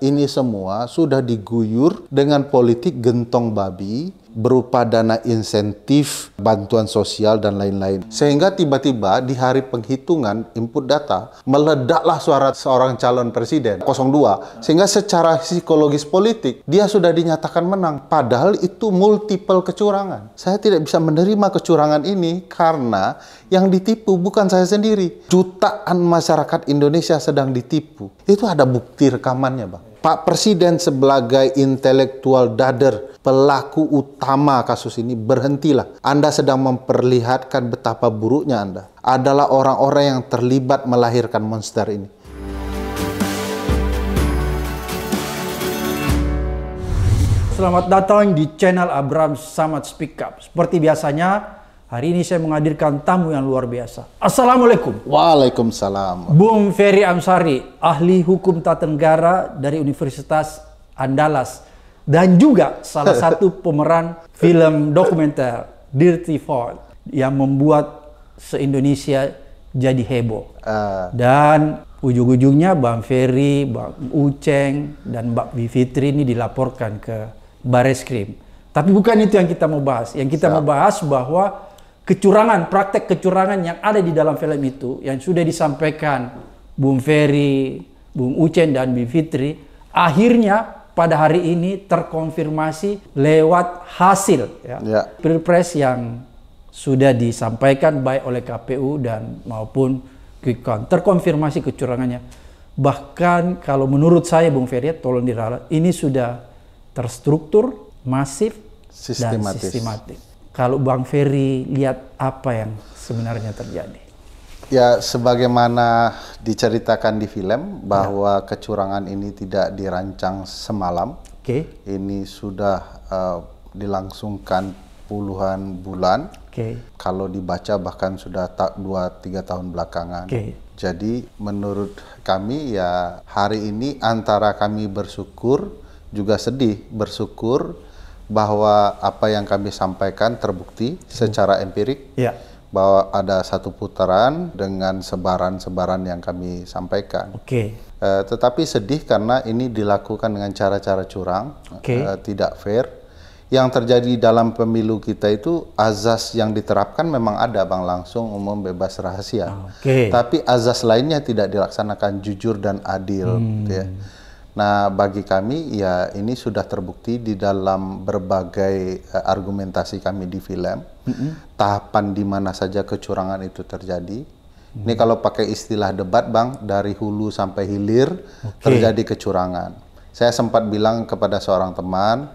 ini semua sudah diguyur dengan politik gentong babi berupa dana insentif, bantuan sosial, dan lain-lain. Sehingga tiba-tiba di hari penghitungan input data, meledaklah suara seorang calon presiden 02. Sehingga secara psikologis politik, dia sudah dinyatakan menang. Padahal itu multiple kecurangan. Saya tidak bisa menerima kecurangan ini karena yang ditipu bukan saya sendiri. Jutaan masyarakat Indonesia sedang ditipu. Itu ada bukti rekamannya, Bang. Pak Presiden sebagai intelektual dader, pelaku utama kasus ini, berhentilah. Anda sedang memperlihatkan betapa buruknya Anda. Adalah orang-orang yang terlibat melahirkan monster ini. Selamat datang di channel Abram Samad Speak Up. Seperti biasanya, Hari ini saya menghadirkan tamu yang luar biasa. Assalamualaikum. Waalaikumsalam. Bung Ferry Amsari, ahli hukum tata negara dari Universitas Andalas dan juga salah satu pemeran film dokumenter Dirty Fall yang membuat se-Indonesia jadi heboh. Uh. Dan ujung-ujungnya Bang Ferry, Bang Uceng, dan Mbak Vivitri ini dilaporkan ke Bareskrim. Tapi bukan itu yang kita mau bahas. Yang kita Siap. mau bahas bahwa kecurangan, praktek kecurangan yang ada di dalam film itu yang sudah disampaikan Bung Ferry, Bung Ucen dan Bung Fitri akhirnya pada hari ini terkonfirmasi lewat hasil ya. ya. Pilpres yang sudah disampaikan baik oleh KPU dan maupun quick count terkonfirmasi kecurangannya. Bahkan kalau menurut saya Bung Ferry ya, tolong diralat ini sudah terstruktur, masif sistematis. dan sistematis kalau Bang Ferry lihat apa yang sebenarnya terjadi? Ya, sebagaimana diceritakan di film ya. bahwa ya. kecurangan ini tidak dirancang semalam. Oke. Okay. Ini sudah uh, dilangsungkan puluhan bulan. Oke. Okay. Kalau dibaca bahkan sudah tak dua tiga tahun belakangan. Oke. Okay. Jadi menurut kami ya hari ini antara kami bersyukur juga sedih bersyukur bahwa apa yang kami sampaikan terbukti hmm. secara empirik ya. bahwa ada satu putaran dengan sebaran-sebaran yang kami sampaikan. Oke. Okay. Uh, eh, tetapi sedih karena ini dilakukan dengan cara-cara curang, okay. uh, eh, tidak fair. Yang terjadi dalam pemilu kita itu azas yang diterapkan memang ada bang langsung umum bebas rahasia. Ah, okay. Tapi azas lainnya tidak dilaksanakan jujur dan adil. Hmm. Gitu ya. Nah, bagi kami ya ini sudah terbukti di dalam berbagai uh, argumentasi kami di film. Mm -hmm. Tahapan di mana saja kecurangan itu terjadi. Mm -hmm. Ini kalau pakai istilah debat, Bang, dari hulu sampai hilir okay. terjadi kecurangan. Saya sempat bilang kepada seorang teman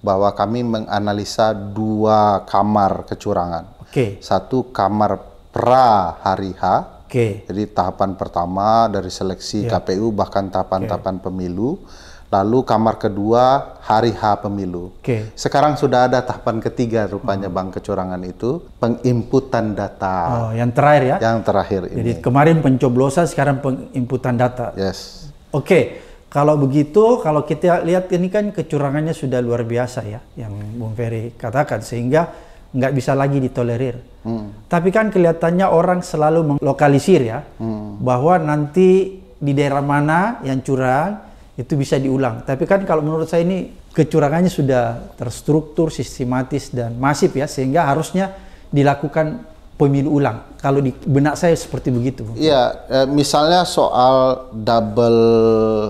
bahwa kami menganalisa dua kamar kecurangan. Okay. Satu kamar pra hari H, Oke. Okay. Jadi tahapan pertama dari seleksi yeah. KPU bahkan tahapan-tahapan okay. pemilu, lalu kamar kedua hari H pemilu. Okay. Sekarang sudah ada tahapan ketiga rupanya hmm. bang kecurangan itu penginputan data. Oh, yang terakhir ya? Yang terakhir ini. Jadi kemarin pencoblosan, sekarang penginputan data. Yes. Oke. Okay. Kalau begitu, kalau kita lihat ini kan kecurangannya sudah luar biasa ya, yang Bung Ferry katakan, sehingga nggak bisa lagi ditolerir Hmm. Tapi kan kelihatannya orang selalu melokalisir ya, hmm. bahwa nanti di daerah mana yang curang itu bisa diulang. Tapi kan kalau menurut saya ini kecurangannya sudah terstruktur, sistematis dan masif ya, sehingga harusnya dilakukan pemilu ulang. Kalau di benak saya seperti begitu. Iya, eh, misalnya soal double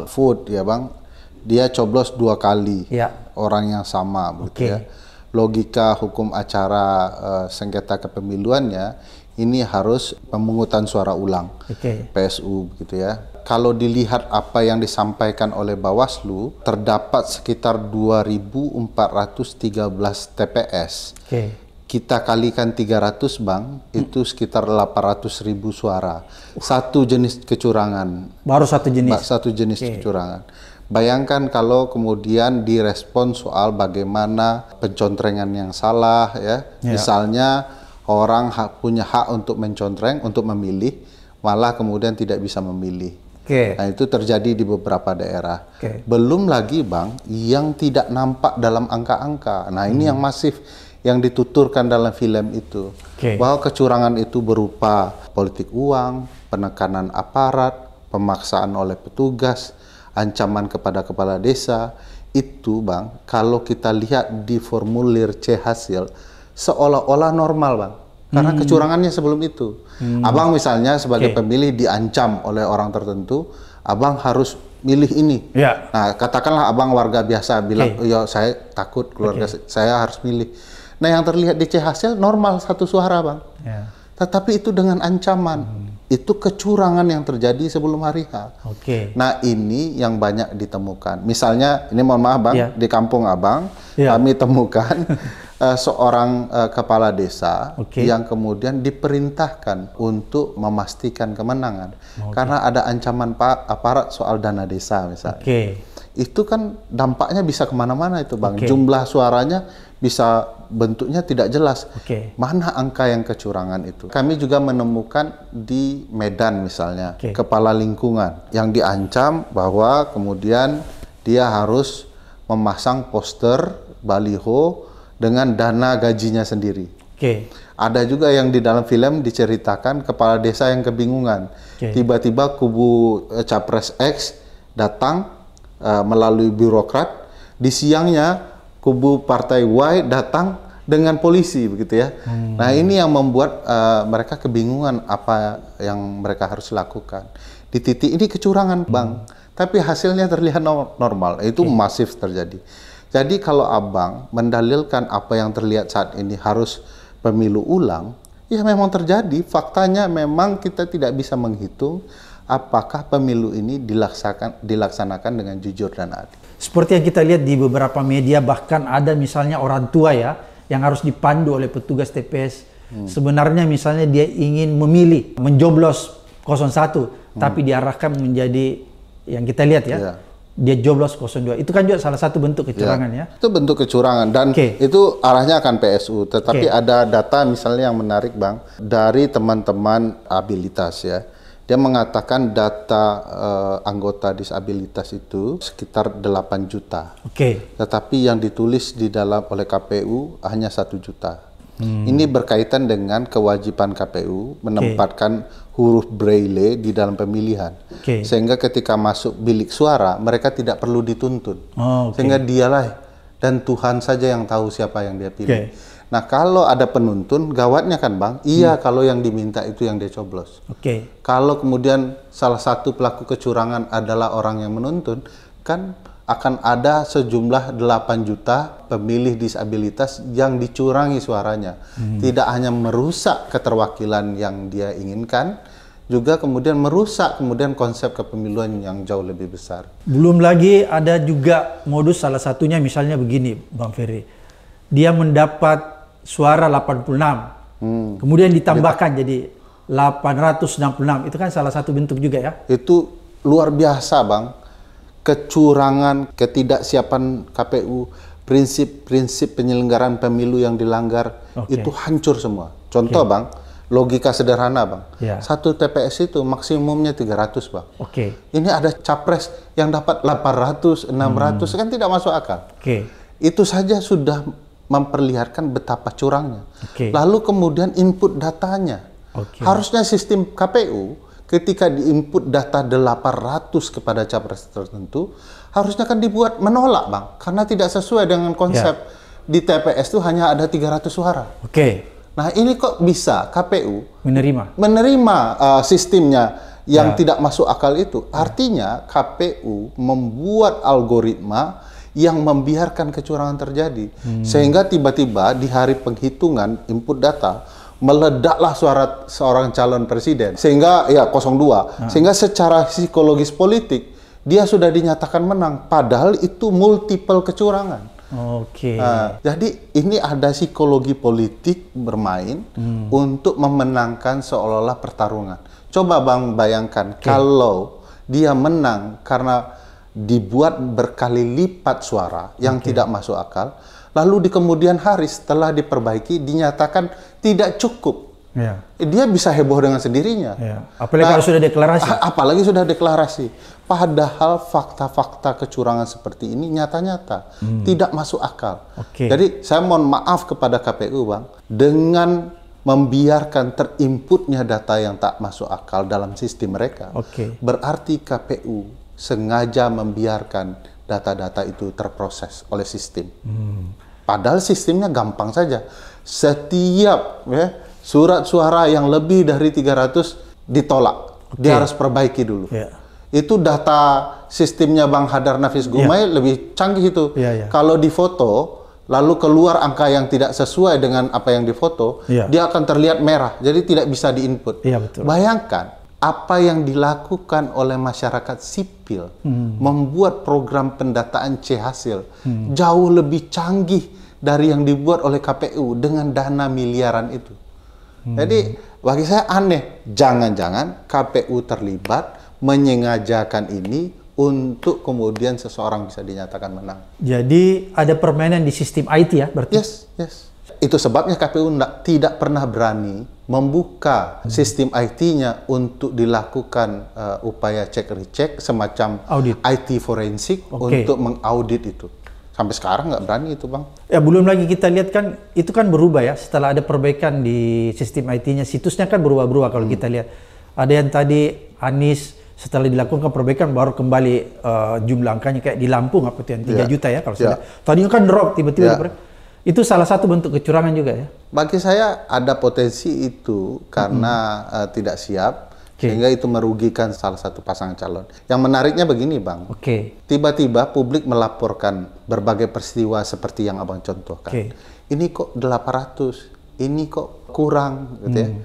food ya bang, dia coblos dua kali ya. orang yang sama, begitu okay. ya logika hukum acara uh, sengketa kepemiluannya ini harus pemungutan suara ulang okay. PSU gitu ya. Kalau dilihat apa yang disampaikan oleh Bawaslu, terdapat sekitar 2.413 TPS. Okay. Kita kalikan 300 bang, hmm. itu sekitar 800 ribu suara. Satu jenis kecurangan. Baru satu jenis. Satu jenis okay. kecurangan Bayangkan kalau kemudian direspon soal bagaimana pencontrengan yang salah ya. Yeah. Misalnya orang hak, punya hak untuk mencontreng, untuk memilih, malah kemudian tidak bisa memilih. Okay. Nah itu terjadi di beberapa daerah. Okay. Belum lagi bang yang tidak nampak dalam angka-angka. Nah ini hmm. yang masif yang dituturkan dalam film itu okay. bahwa kecurangan itu berupa politik uang, penekanan aparat, pemaksaan oleh petugas, ancaman kepada kepala desa itu bang kalau kita lihat di formulir C hasil seolah-olah normal bang karena hmm. kecurangannya sebelum itu hmm. abang misalnya sebagai okay. pemilih diancam oleh orang tertentu abang harus milih ini yeah. nah katakanlah abang warga biasa bilang okay. saya takut keluarga okay. saya harus milih nah yang terlihat di C hasil normal satu suara bang yeah. tetapi itu dengan ancaman hmm itu kecurangan yang terjadi sebelum hari H. Oke. Okay. Nah ini yang banyak ditemukan. Misalnya ini mohon maaf bang yeah. di kampung abang yeah. kami temukan uh, seorang uh, kepala desa okay. yang kemudian diperintahkan untuk memastikan kemenangan okay. karena ada ancaman pak aparat soal dana desa misalnya. Oke. Okay itu kan dampaknya bisa kemana-mana itu bang. Okay. Jumlah suaranya bisa bentuknya tidak jelas. Okay. Mana angka yang kecurangan itu? Kami juga menemukan di Medan misalnya, okay. kepala lingkungan yang diancam bahwa kemudian dia harus memasang poster baliho dengan dana gajinya sendiri. Okay. Ada juga yang di dalam film diceritakan kepala desa yang kebingungan. Tiba-tiba okay. Tiba -tiba kubu eh, capres X datang uh, melalui birokrat. Di siangnya kubu partai Y datang dengan polisi begitu ya. Hmm. Nah ini yang membuat uh, mereka kebingungan apa yang mereka harus lakukan. Di titik ini kecurangan hmm. bang, tapi hasilnya terlihat no normal. Itu okay. masif terjadi. Jadi kalau abang mendalilkan apa yang terlihat saat ini harus pemilu ulang, ya memang terjadi. Faktanya memang kita tidak bisa menghitung apakah pemilu ini dilaksakan, dilaksanakan dengan jujur dan adil. Seperti yang kita lihat di beberapa media, bahkan ada misalnya orang tua ya, yang harus dipandu oleh petugas TPS. Hmm. Sebenarnya misalnya dia ingin memilih, menjoblos 01, hmm. tapi diarahkan menjadi yang kita lihat ya, yeah dia joblos 02. Itu kan juga salah satu bentuk ya. kecurangan ya. ya. Itu bentuk kecurangan dan okay. itu arahnya akan PSU. Tetapi okay. ada data misalnya yang menarik Bang dari teman-teman abilitas ya. Dia mengatakan data uh, anggota disabilitas itu sekitar 8 juta. Oke. Okay. Tetapi yang ditulis di dalam oleh KPU hanya satu juta. Hmm. Ini berkaitan dengan kewajiban KPU menempatkan okay. huruf braille di dalam pemilihan. Okay. Sehingga ketika masuk bilik suara mereka tidak perlu dituntun. Oh, okay. Sehingga dialah dan Tuhan saja yang tahu siapa yang dia pilih. Okay. Nah, kalau ada penuntun, gawatnya kan, Bang. Iya, hmm. kalau yang diminta itu yang dicoblos. Oke. Okay. Kalau kemudian salah satu pelaku kecurangan adalah orang yang menuntun, kan akan ada sejumlah 8 juta pemilih disabilitas yang dicurangi suaranya. Hmm. Tidak hanya merusak keterwakilan yang dia inginkan, juga kemudian merusak kemudian konsep kepemiluan yang jauh lebih besar. Belum lagi ada juga modus salah satunya misalnya begini, Bang Ferry. Dia mendapat suara 86. Hmm. Kemudian ditambahkan jadi 866. Itu kan salah satu bentuk juga ya. Itu luar biasa, Bang. Kecurangan, ketidaksiapan KPU, prinsip-prinsip penyelenggaraan pemilu yang dilanggar okay. itu hancur semua. Contoh, okay. Bang, logika sederhana, Bang. Yeah. Satu TPS itu maksimumnya 300, Bang. Oke. Okay. Ini ada capres yang dapat 800, 600 hmm. kan tidak masuk akal. Oke. Okay. Itu saja sudah memperlihatkan betapa curangnya. Okay. Lalu kemudian input datanya. Okay. Harusnya sistem KPU ketika diinput data 800 kepada capres tertentu harusnya kan dibuat menolak bang karena tidak sesuai dengan konsep yeah. di TPS itu hanya ada 300 suara. Oke. Okay. Nah ini kok bisa KPU menerima menerima uh, sistemnya yang yeah. tidak masuk akal itu artinya KPU membuat algoritma yang membiarkan kecurangan terjadi. Hmm. Sehingga tiba-tiba di hari penghitungan input data meledaklah suara seorang calon presiden. Sehingga ya 02, Hmm. Ah. sehingga secara psikologis politik dia sudah dinyatakan menang padahal itu multiple kecurangan. Oke. Okay. Nah, jadi ini ada psikologi politik bermain hmm. untuk memenangkan seolah-olah pertarungan. Coba bang bayangkan okay. kalau dia menang karena dibuat berkali lipat suara yang okay. tidak masuk akal, lalu di kemudian hari setelah diperbaiki dinyatakan tidak cukup. Yeah. Dia bisa heboh dengan sendirinya. Yeah. Apalagi nah, kalau sudah deklarasi. Apalagi sudah deklarasi. Padahal fakta-fakta kecurangan seperti ini nyata-nyata, hmm. tidak masuk akal. Okay. Jadi saya mohon maaf kepada KPU, bang, dengan membiarkan terinputnya data yang tak masuk akal dalam sistem mereka, okay. berarti KPU sengaja membiarkan data-data itu terproses oleh sistem. Hmm. Padahal sistemnya gampang saja. Setiap ya, surat suara yang lebih dari 300 ditolak. Okay. Dia harus perbaiki dulu. Yeah. Itu data sistemnya Bang Hadar Nafis ya. Gumai yeah. lebih canggih itu. Yeah, yeah. Kalau difoto, lalu keluar angka yang tidak sesuai dengan apa yang difoto, yeah. dia akan terlihat merah. Jadi tidak bisa diinput. Yeah, ya, Bayangkan apa yang dilakukan oleh masyarakat sipil hmm. membuat program pendataan C hasil hmm. jauh lebih canggih dari yang dibuat oleh KPU dengan dana miliaran itu. Hmm. Jadi bagi saya aneh, jangan-jangan KPU terlibat menyengajakan ini untuk kemudian seseorang bisa dinyatakan menang. Jadi ada permainan di sistem IT ya berarti? Yes, yes. Itu sebabnya KPU tidak pernah berani membuka sistem IT-nya untuk dilakukan uh, upaya cek recheck semacam audit IT forensik okay. untuk mengaudit itu. Sampai sekarang nggak berani itu, Bang. Ya belum lagi kita lihat kan itu kan berubah ya setelah ada perbaikan di sistem IT-nya, situsnya kan berubah-berubah kalau hmm. kita lihat. Ada yang tadi Anis setelah dilakukan kan perbaikan baru kembali uh, jumlah angkanya kayak di Lampung apa itu yang 3 yeah. juta ya kalau yeah. Ya. sudah. Tadinya kan drop tiba-tiba yeah. Ya. Itu salah satu bentuk kecurangan juga ya. Bagi saya ada potensi itu karena hmm. uh, tidak siap okay. sehingga itu merugikan salah satu pasangan calon. Yang menariknya begini, Bang. Oke. Tiba-tiba publik melaporkan berbagai peristiwa seperti yang Abang contohkan. Okay. Ini kok 800, ini kok kurang gitu ya, mm. ya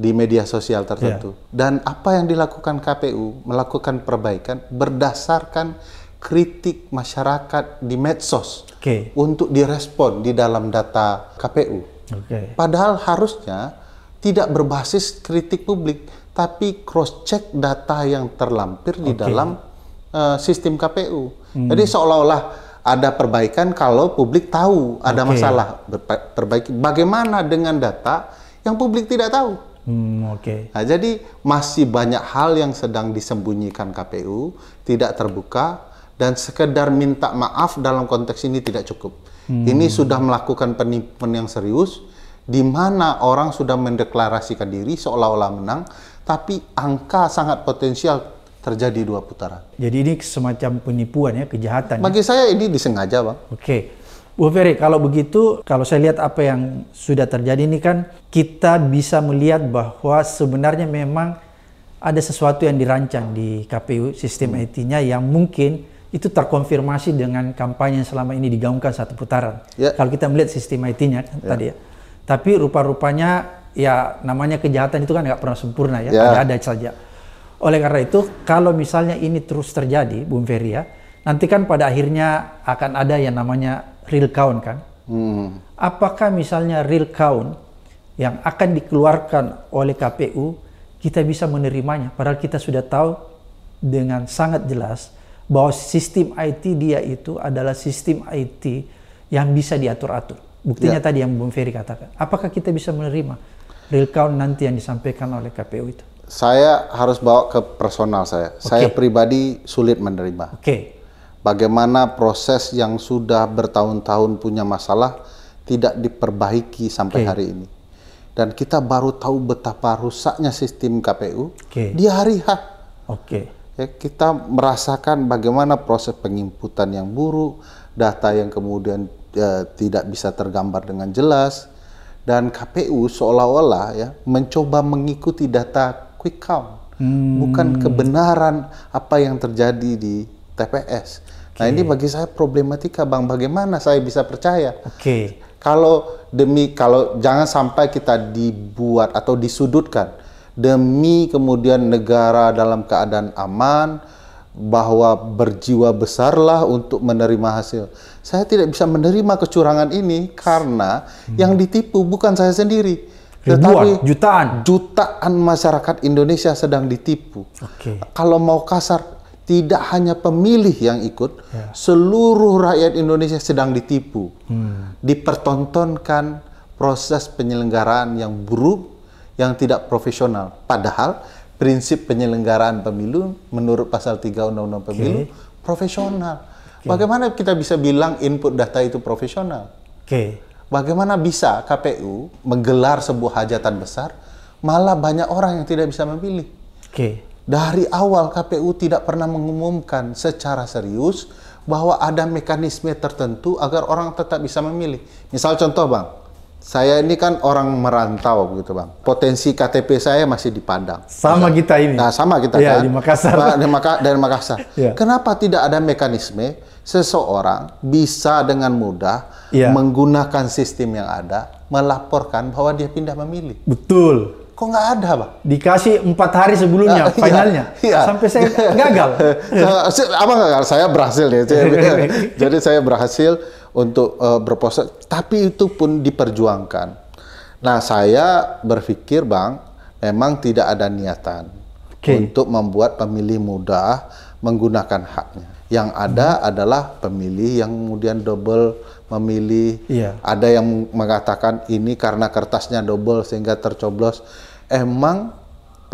di media sosial tertentu. Yeah. Dan apa yang dilakukan KPU melakukan perbaikan berdasarkan kritik masyarakat di medsos okay. untuk direspon di dalam data KPU. Okay. Padahal harusnya tidak berbasis kritik publik, tapi cross check data yang terlampir okay. di dalam uh, sistem KPU. Hmm. Jadi seolah-olah ada perbaikan kalau publik tahu ada okay. masalah perbaiki. Bagaimana dengan data yang publik tidak tahu? Hmm, Oke. Okay. Nah, jadi masih banyak hal yang sedang disembunyikan KPU, tidak terbuka, dan sekedar minta maaf dalam konteks ini tidak cukup. Hmm. Ini sudah melakukan penipuan yang serius di mana orang sudah mendeklarasikan diri seolah-olah menang tapi angka sangat potensial terjadi dua putaran. Jadi ini semacam penipuan ya, kejahatan. Ya? Bagi ya? saya ini disengaja, Bang. Oke. Okay. Bu Ferry, kalau begitu, kalau saya lihat apa yang sudah terjadi ini kan, kita bisa melihat bahwa sebenarnya memang ada sesuatu yang dirancang di KPU sistem hmm. IT-nya yang mungkin itu terkonfirmasi dengan kampanye yang selama ini digaungkan satu putaran. Yeah. Kalau kita melihat sistem IT-nya kan, yeah. tadi ya. Tapi rupa-rupanya ya namanya kejahatan itu kan nggak pernah sempurna ya, ada-ada ya. saja. Oleh karena itu, kalau misalnya ini terus terjadi, Bung Ferry ya, nanti kan pada akhirnya akan ada yang namanya real count kan. Hmm. Apakah misalnya real count yang akan dikeluarkan oleh KPU, kita bisa menerimanya, padahal kita sudah tahu dengan sangat jelas bahwa sistem IT dia itu adalah sistem IT yang bisa diatur-atur. Buktinya ya. tadi yang Bung Ferry katakan. Apakah kita bisa menerima real count nanti yang disampaikan oleh KPU itu? Saya harus bawa ke personal saya. Okay. Saya pribadi sulit menerima. Oke. Okay. Bagaimana proses yang sudah bertahun-tahun punya masalah tidak diperbaiki sampai okay. hari ini. Dan kita baru tahu betapa rusaknya sistem KPU. Okay. Di hari H. Oke. Okay ya, kita merasakan bagaimana proses penginputan yang buruk, data yang kemudian ya, tidak bisa tergambar dengan jelas, dan KPU seolah-olah ya mencoba mengikuti data quick count, hmm. bukan kebenaran apa yang terjadi di TPS. Nah ini bagi saya problematika bang, bagaimana saya bisa percaya? Oke. Okay. Kalau demi kalau jangan sampai kita dibuat atau disudutkan demi kemudian negara dalam keadaan aman bahwa berjiwa besarlah untuk menerima hasil. Saya tidak bisa menerima kecurangan ini karena hmm. yang ditipu bukan saya sendiri, Ribuan, tetapi jutaan jutaan masyarakat Indonesia sedang ditipu. Okay. Kalau mau kasar, tidak hanya pemilih yang ikut, yeah. seluruh rakyat Indonesia sedang ditipu. Hmm. Dipertontonkan proses penyelenggaraan yang buruk yang tidak profesional. Padahal prinsip penyelenggaraan pemilu menurut pasal 3 Undang-Undang Pemilu okay. profesional. Okay. Bagaimana kita bisa bilang input data itu profesional? Oke. Okay. Bagaimana bisa KPU menggelar sebuah hajatan besar malah banyak orang yang tidak bisa memilih? Oke. Okay. Dari awal KPU tidak pernah mengumumkan secara serius bahwa ada mekanisme tertentu agar orang tetap bisa memilih. Misal contoh, Bang saya ini kan orang merantau gitu bang. Potensi KTP saya masih di Padang. Sama Masa? kita ini. Nah sama kita ya, kan. Di Makassar. Di Maka, dari Makassar. ya. Kenapa tidak ada mekanisme seseorang bisa dengan mudah ya. menggunakan sistem yang ada melaporkan bahwa dia pindah memilih. Betul. Kok nggak ada bang? Dikasih empat hari sebelumnya nah, finalnya. Iya, Sampai saya gagal. Apa gagal, saya berhasil ya. Jadi saya berhasil untuk uh, eh, berpuasa, tapi itu pun diperjuangkan. Nah, saya berpikir, Bang, memang tidak ada niatan okay. untuk membuat pemilih muda menggunakan haknya. Yang ada hmm. adalah pemilih yang kemudian double memilih. Yeah. Ada yang mengatakan ini karena kertasnya double sehingga tercoblos. Emang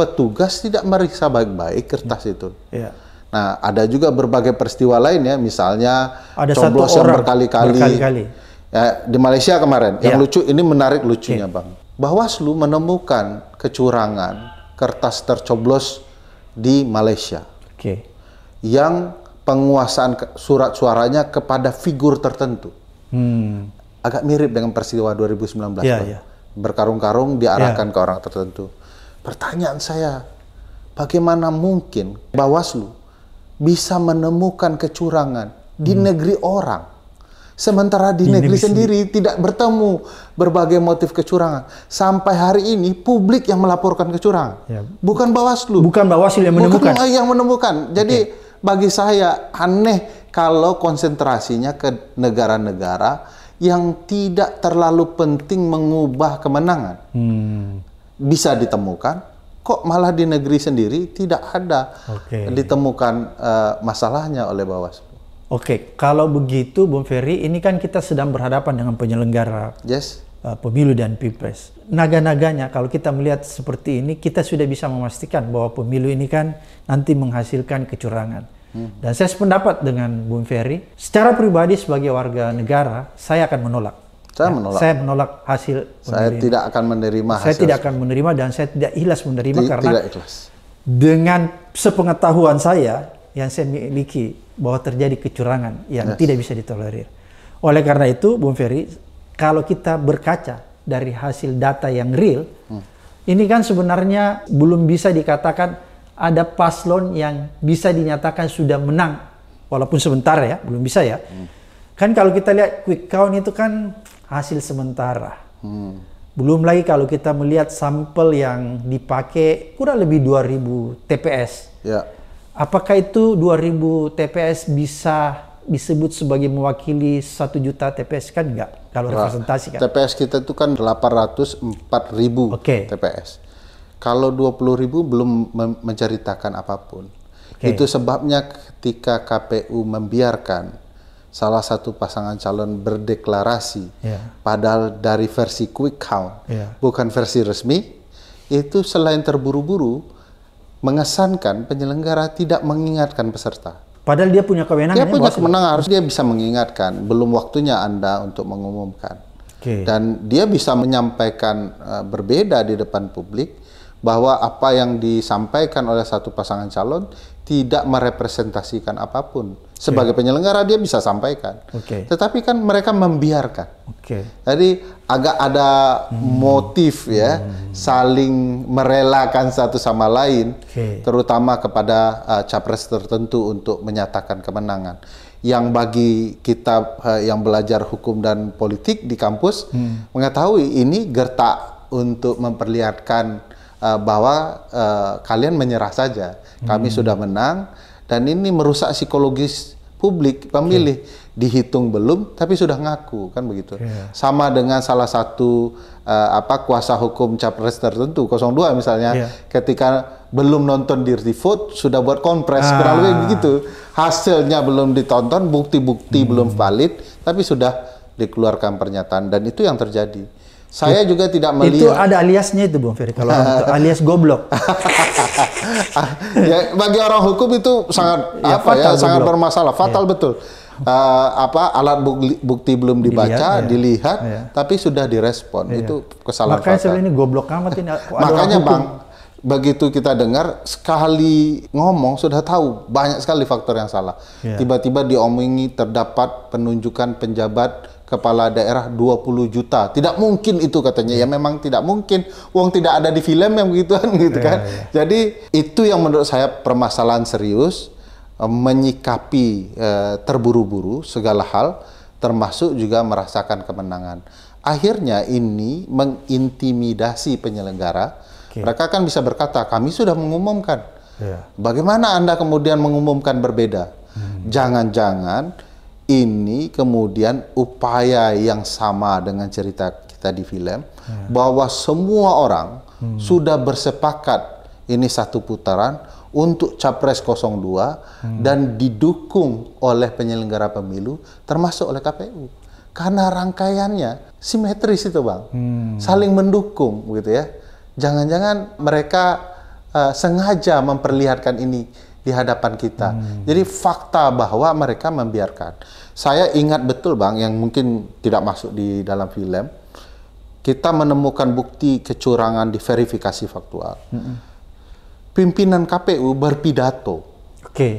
petugas tidak meriksa baik-baik kertas hmm. itu. Yeah Nah, ada juga berbagai peristiwa lain ya, misalnya ada coblos yang berkali-kali. berkali Ya, di Malaysia kemarin. Yang ya. lucu ini menarik lucunya, okay. Iya. Bang. Bawaslu menemukan kecurangan kertas tercoblos di Malaysia. Oke. Okay. Yang penguasaan surat suaranya kepada figur tertentu. Hmm. Agak mirip dengan peristiwa 2019. Ya, ya. Berkarung-karung diarahkan ya. ke orang tertentu. Pertanyaan saya, bagaimana mungkin Bawaslu bisa menemukan kecurangan di hmm. negeri orang. Sementara di, di negeri, negeri sendiri tidak bertemu berbagai motif kecurangan. Sampai hari ini publik yang melaporkan kecurangan, ya. bukan Bawaslu. Bukan Bawaslu yang menemukan. Bukan yang menemukan. Jadi okay. bagi saya aneh kalau konsentrasinya ke negara-negara yang tidak terlalu penting mengubah kemenangan. Hmm. Bisa ditemukan, kok malah di negeri sendiri tidak ada okay. ditemukan uh, masalahnya oleh Bawaslu. Oke, okay. kalau begitu Bung Ferry, ini kan kita sedang berhadapan dengan penyelenggara yes. uh, pemilu dan pilpres. Naga-naganya kalau kita melihat seperti ini, kita sudah bisa memastikan bahwa pemilu ini kan nanti menghasilkan kecurangan. Hmm. Dan saya sependapat dengan Bung Ferry, secara pribadi sebagai warga negara, saya akan menolak saya ya, menolak. Saya menolak hasil. Saya menerima. tidak akan menerima. Hasil saya tidak akan menerima dan saya tidak ikhlas menerima karena tidak ikhlas. dengan sepengetahuan saya yang saya miliki bahwa terjadi kecurangan yang yes. tidak bisa ditolerir. Oleh karena itu, Bung Ferry, kalau kita berkaca dari hasil data yang real, hmm. ini kan sebenarnya belum bisa dikatakan ada paslon yang bisa dinyatakan sudah menang, walaupun sebentar ya, belum bisa ya. Hmm. Kan kalau kita lihat quick count itu kan hasil sementara. Hmm. Belum lagi kalau kita melihat sampel yang dipakai kurang lebih 2000 TPS. Ya. Apakah itu 2000 TPS bisa disebut sebagai mewakili 1 juta TPS kan enggak kalau nah, representasi kan? TPS kita itu kan 804 ribu okay. TPS. Kalau 20 ribu belum menceritakan apapun. Okay. Itu sebabnya ketika KPU membiarkan salah satu pasangan calon berdeklarasi, yeah. padahal dari versi quick count, yeah. bukan versi resmi, itu selain terburu-buru, mengesankan penyelenggara tidak mengingatkan peserta. Padahal dia punya kewenangan. Dia ya, punya ya? kemenangan, harus dia bisa mengingatkan. Belum waktunya Anda untuk mengumumkan. Okay. Dan dia bisa menyampaikan uh, berbeda di depan publik bahwa apa yang disampaikan oleh satu pasangan calon tidak merepresentasikan apapun. Sebagai yeah. penyelenggara dia bisa sampaikan. Okay. Tetapi kan mereka membiarkan. Okay. Jadi agak ada hmm. motif ya, hmm. saling merelakan satu sama lain, okay. terutama kepada uh, capres tertentu untuk menyatakan kemenangan. Yang bagi kita uh, yang belajar hukum dan politik di kampus hmm. mengetahui ini gertak untuk memperlihatkan uh, bahwa uh, kalian menyerah saja. Kami hmm. sudah menang dan ini merusak psikologis publik pemilih okay. dihitung belum tapi sudah ngaku kan begitu. Yeah. Sama dengan salah satu uh, apa kuasa hukum capres tertentu 02 misalnya yeah. ketika belum nonton Dirty Vote sudah buat kompres ah. kurang lebih begitu. Hasilnya belum ditonton, bukti-bukti hmm. belum valid tapi sudah dikeluarkan pernyataan dan itu yang terjadi saya juga tidak melihat. Itu ada aliasnya itu, Bung Ferry. Kalau alias goblok. ya, bagi orang hukum itu sangat ya, apa ya, goblok. sangat bermasalah, ya. fatal ya. betul. Uh, apa alat bukti, belum dibaca, dilihat, ya. dilihat ya. tapi sudah direspon. Ya. Itu kesalahan. Makanya fatal. ini goblok amat ini. Makanya Bang, begitu kita dengar sekali ngomong sudah tahu banyak sekali faktor yang salah. Ya. Tiba-tiba yeah. diomongin terdapat penunjukan penjabat kepala daerah 20 juta. Tidak mungkin itu katanya. Ya memang tidak mungkin. Uang tidak ada di film yang gitu iya, kan gitu kan. Ya, ya. Jadi itu yang menurut saya permasalahan serius eh, menyikapi eh, terburu-buru segala hal termasuk juga merasakan kemenangan. Akhirnya ini mengintimidasi penyelenggara. Okay. Mereka kan bisa berkata, kami sudah mengumumkan. Yeah. Bagaimana Anda kemudian mengumumkan berbeda? Hmm. Jangan-jangan hmm ini kemudian upaya yang sama dengan cerita kita di film ya. bahwa semua orang hmm. sudah bersepakat ini satu putaran untuk capres 02 hmm. dan didukung oleh penyelenggara pemilu termasuk oleh KPU karena rangkaiannya simetris itu bang hmm. saling mendukung gitu ya jangan-jangan mereka uh, sengaja memperlihatkan ini di hadapan kita. Hmm. Jadi fakta bahwa mereka membiarkan. Saya ingat betul Bang yang mungkin tidak masuk di dalam film. Kita menemukan bukti kecurangan di verifikasi faktual. Hmm. Pimpinan KPU berpidato. Oke. Okay.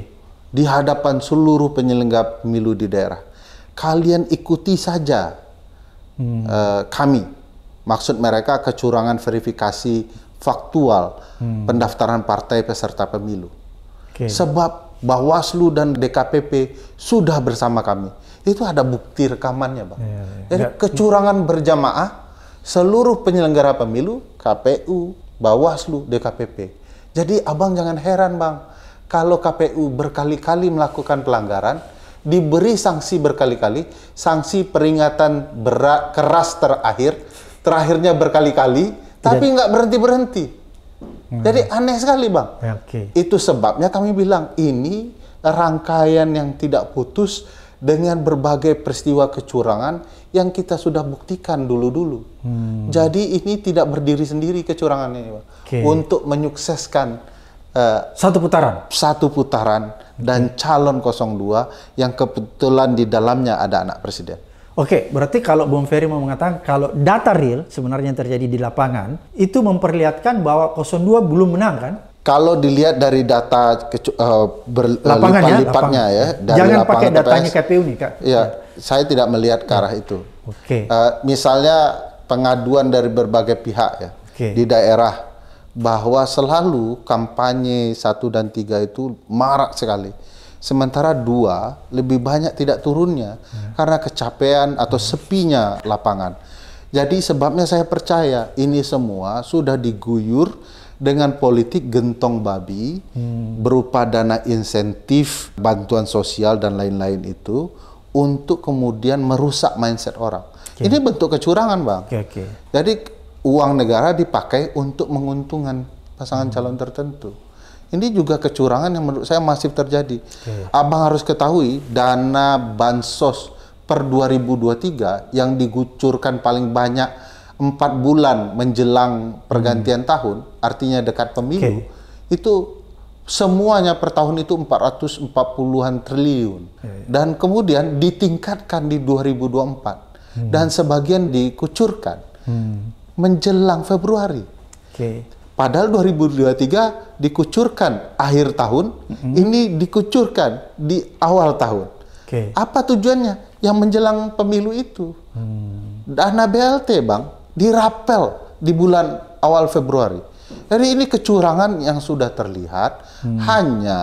Di hadapan seluruh penyelenggara pemilu di daerah. Kalian ikuti saja hmm. uh, kami. Maksud mereka kecurangan verifikasi faktual hmm. pendaftaran partai peserta pemilu Okay. Sebab Bawaslu dan DKPP sudah bersama kami. Itu ada bukti rekamannya, Pak. Yeah, yeah. Jadi Nggak, kecurangan berjamaah seluruh penyelenggara pemilu, KPU, Bawaslu, DKPP. Jadi Abang jangan heran, Bang, kalau KPU berkali-kali melakukan pelanggaran, diberi sanksi berkali-kali, sanksi peringatan berat keras terakhir, terakhirnya berkali-kali, tapi iya. nggak berhenti berhenti. Hmm. Jadi aneh sekali bang. Okay. Itu sebabnya kami bilang ini rangkaian yang tidak putus dengan berbagai peristiwa kecurangan yang kita sudah buktikan dulu-dulu. Hmm. Jadi ini tidak berdiri sendiri kecurangan ini bang. Okay. Untuk menyukseskan uh, satu putaran, satu putaran dan calon 02 yang kebetulan di dalamnya ada anak presiden. Oke, okay, berarti kalau Bung Ferry mau mengatakan kalau data real sebenarnya yang terjadi di lapangan itu memperlihatkan bahwa 02 belum menang kan? Kalau dilihat dari data uh, eh, berlipat-lipatnya eh, lapang. ya dari jangan lapangan pakai datanya TPS, KPU nih kak. Iya, ya. saya tidak melihat ke arah ya. itu. Oke. Okay. Uh, eh, misalnya pengaduan dari berbagai pihak ya okay. di daerah bahwa selalu kampanye satu dan tiga itu marak sekali sementara dua lebih banyak tidak turunnya hmm. karena kecapean atau sepinya lapangan. Jadi sebabnya saya percaya ini semua sudah diguyur dengan politik gentong babi hmm. berupa dana insentif, bantuan sosial dan lain-lain itu untuk kemudian merusak mindset orang. Okay. Ini bentuk kecurangan, Bang. Okay, okay. Jadi uang negara dipakai untuk menguntungkan pasangan hmm. calon tertentu. Ini juga kecurangan yang menurut saya masih terjadi. Okay. Abang harus ketahui dana bansos per 2023 yang digucurkan paling banyak empat bulan menjelang pergantian hmm. tahun, artinya dekat pemilu, okay. itu semuanya per tahun itu 440-an triliun. Okay. Dan kemudian ditingkatkan di 2024. Hmm. Dan sebagian dikucurkan hmm. menjelang Februari. Okay. Padahal 2023 dikucurkan akhir tahun, mm -hmm. ini dikucurkan di awal tahun. Okay. Apa tujuannya? Yang menjelang pemilu itu. Hmm. Dana BLT, Bang, dirapel di bulan awal Februari. Jadi ini kecurangan yang sudah terlihat, hmm. hanya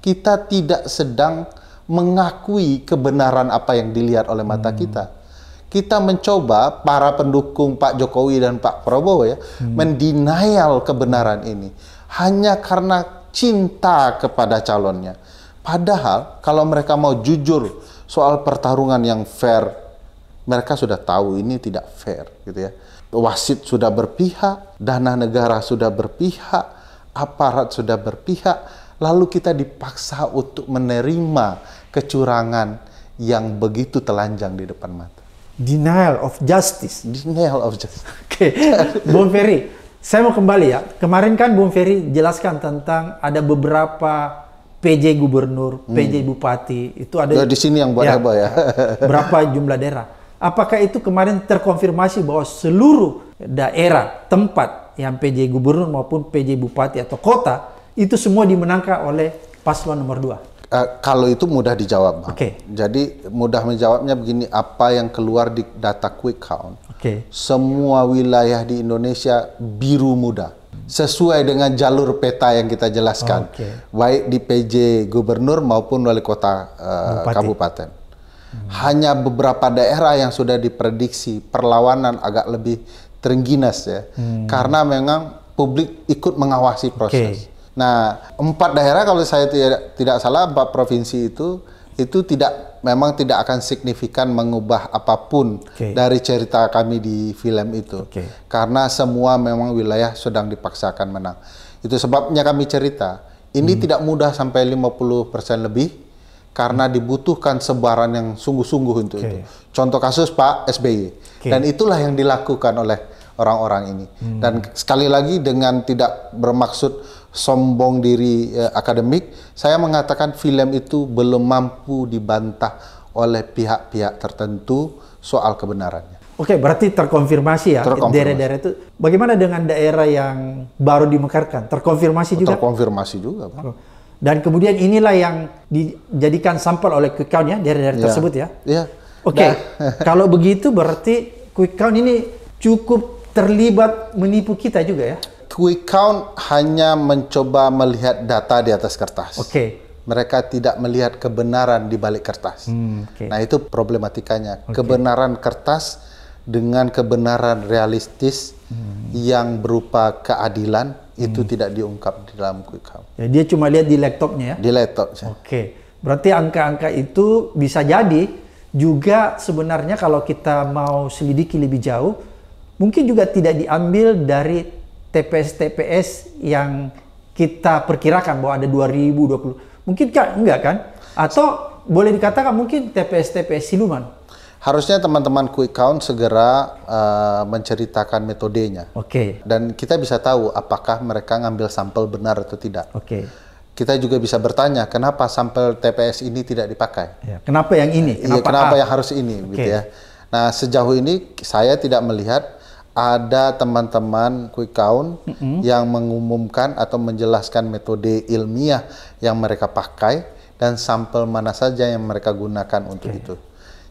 kita tidak sedang mengakui kebenaran apa yang dilihat oleh mata hmm. kita kita mencoba para pendukung Pak Jokowi dan Pak Prabowo ya hmm. mendenial kebenaran ini hanya karena cinta kepada calonnya. Padahal kalau mereka mau jujur soal pertarungan yang fair, mereka sudah tahu ini tidak fair gitu ya. Wasit sudah berpihak, dana negara sudah berpihak, aparat sudah berpihak, lalu kita dipaksa untuk menerima kecurangan yang begitu telanjang di depan mata. Denial of justice. Denial of justice. Oke, okay. Bung Ferry, saya mau kembali ya. Kemarin kan Bung Ferry jelaskan tentang ada beberapa PJ gubernur, hmm. PJ bupati, itu ada ya, di sini yang buat ya, apa ya? berapa jumlah daerah? Apakah itu kemarin terkonfirmasi bahwa seluruh daerah, tempat yang PJ gubernur maupun PJ bupati atau kota itu semua dimenangkan oleh paslon nomor 2? Eh, kalau itu mudah dijawab, Bang. Okay. Jadi mudah menjawabnya begini, apa yang keluar di data quick count? Okay. Semua wilayah di Indonesia biru muda sesuai dengan jalur peta yang kita jelaskan, okay. baik di PJ gubernur maupun wali kota uh, kabupaten. Hmm. Hanya beberapa daerah yang sudah diprediksi perlawanan agak lebih terengginas ya, hmm. karena memang publik ikut mengawasi proses. Okay. Nah, empat daerah kalau saya tidak, tidak salah empat provinsi itu itu tidak memang tidak akan signifikan mengubah apapun okay. dari cerita kami di film itu. Okay. Karena semua memang wilayah sedang dipaksakan menang. Itu sebabnya kami cerita. Ini hmm. tidak mudah sampai 50% lebih karena hmm. dibutuhkan sebaran yang sungguh-sungguh untuk okay. itu. Contoh kasus Pak SBY. Okay. Dan itulah yang dilakukan oleh orang-orang ini. Hmm. Dan sekali lagi dengan tidak bermaksud sombong diri eh, akademik, saya mengatakan film itu belum mampu dibantah oleh pihak-pihak tertentu soal kebenarannya. Oke, berarti terkonfirmasi ya daerah-daerah itu. Bagaimana dengan daerah yang baru dimekarkan? Terkonfirmasi juga? Terkonfirmasi juga, Oh. Dan kemudian inilah yang dijadikan sampel oleh quick count ya daerah-daerah yeah. tersebut ya. Iya. Oke. Okay. Nah. Kalau begitu berarti quick count ini cukup terlibat menipu kita juga ya? quick count hanya mencoba melihat data di atas kertas. Oke. Okay. Mereka tidak melihat kebenaran di balik kertas. Hmm, okay. Nah, itu problematikanya. Okay. Kebenaran kertas dengan kebenaran realistis hmm. yang berupa keadilan hmm. itu tidak diungkap di dalam quick count. Ya, dia cuma lihat di laptopnya ya? Di laptop. Oke. Okay. Berarti angka-angka itu bisa jadi juga sebenarnya kalau kita mau selidiki lebih jauh mungkin juga tidak diambil dari TPS-TPS yang kita perkirakan bahwa ada 2020. Mungkin kan enggak kan? Atau boleh dikatakan mungkin TPS-TPS siluman. Harusnya teman-teman quick count segera uh, menceritakan metodenya. Oke. Okay. Dan kita bisa tahu apakah mereka ngambil sampel benar atau tidak. Oke. Okay. Kita juga bisa bertanya kenapa sampel TPS ini tidak dipakai. Ya, kenapa yang ini? Iya, kenapa, ya, kenapa yang harus ini? Okay. Gitu ya. Nah sejauh ini saya tidak melihat ada teman-teman quick count mm -hmm. yang mengumumkan atau menjelaskan metode ilmiah yang mereka pakai dan sampel mana saja yang mereka gunakan untuk itu.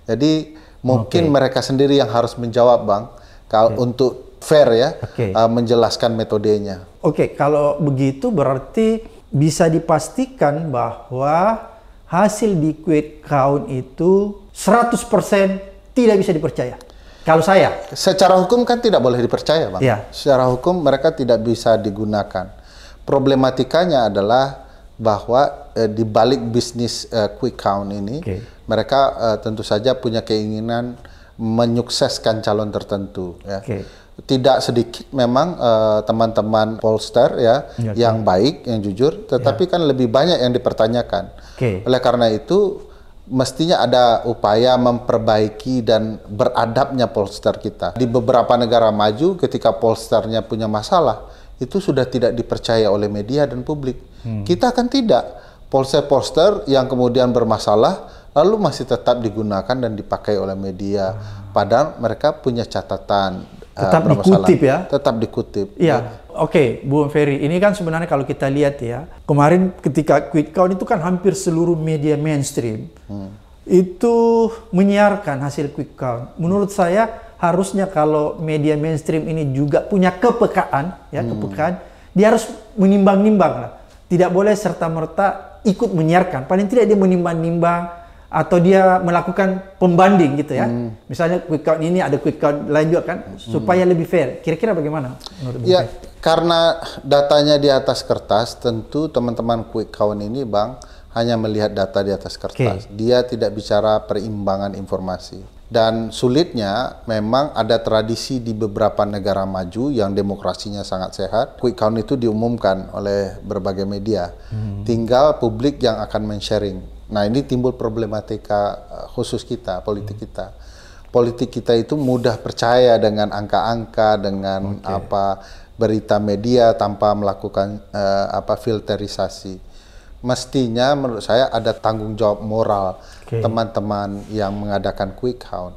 Jadi mungkin okay. mereka sendiri yang harus menjawab, Bang, kalau okay. untuk fair ya okay. uh, menjelaskan metodenya. Oke, okay, kalau begitu berarti bisa dipastikan bahwa hasil di quick count itu 100% tidak bisa dipercaya. Kalau saya? Secara hukum kan tidak boleh dipercaya, Bang. Ya. Secara hukum mereka tidak bisa digunakan. Problematikanya adalah bahwa eh, di balik bisnis eh, quick count ini, okay. mereka eh, tentu saja punya keinginan menyukseskan calon tertentu. Ya. Okay. Tidak sedikit memang eh, teman-teman uh, pollster ya, ya yang ya. baik, yang jujur, tetapi ya. kan lebih banyak yang dipertanyakan. Okay. Oleh karena itu mestinya ada upaya memperbaiki dan beradabnya polster kita. Di beberapa negara maju ketika polsternya punya masalah, itu sudah tidak dipercaya oleh media dan publik. Hmm. Kita kan tidak. Polster-polster yang kemudian bermasalah lalu masih tetap digunakan dan dipakai oleh media. Hmm. Padahal mereka punya catatan tetap uh, dikutip ya tetap dikutip iya oke okay, Bu Ferry ini kan sebenarnya kalau kita lihat ya kemarin ketika quick count itu kan hampir seluruh media mainstream hmm. itu menyiarkan hasil quick count menurut saya harusnya kalau media mainstream ini juga punya kepekaan ya hmm. kepekaan dia harus menimbang-nimbang lah tidak boleh serta merta ikut menyiarkan paling tidak dia menimbang-nimbang atau dia melakukan pembanding gitu ya. Hmm. Misalnya quick count ini ada quick count lain juga kan hmm. supaya hmm. lebih fair. Kira-kira bagaimana menurut Ya, karena datanya di atas kertas tentu teman-teman quick count ini Bang hanya melihat data di atas kertas. Okay. Dia tidak bicara perimbangan informasi. Dan sulitnya memang ada tradisi di beberapa negara maju yang demokrasinya sangat sehat. Quick count itu diumumkan oleh berbagai media. Hmm. Tinggal publik yang akan men-sharing Nah ini timbul problematika eh, khusus kita, politik kita. Politik kita itu mudah percaya dengan angka-angka, dengan okay. apa berita media tanpa melakukan uh, apa filterisasi. Mestinya menurut saya ada tanggung jawab moral teman-teman okay. yang mengadakan quick count.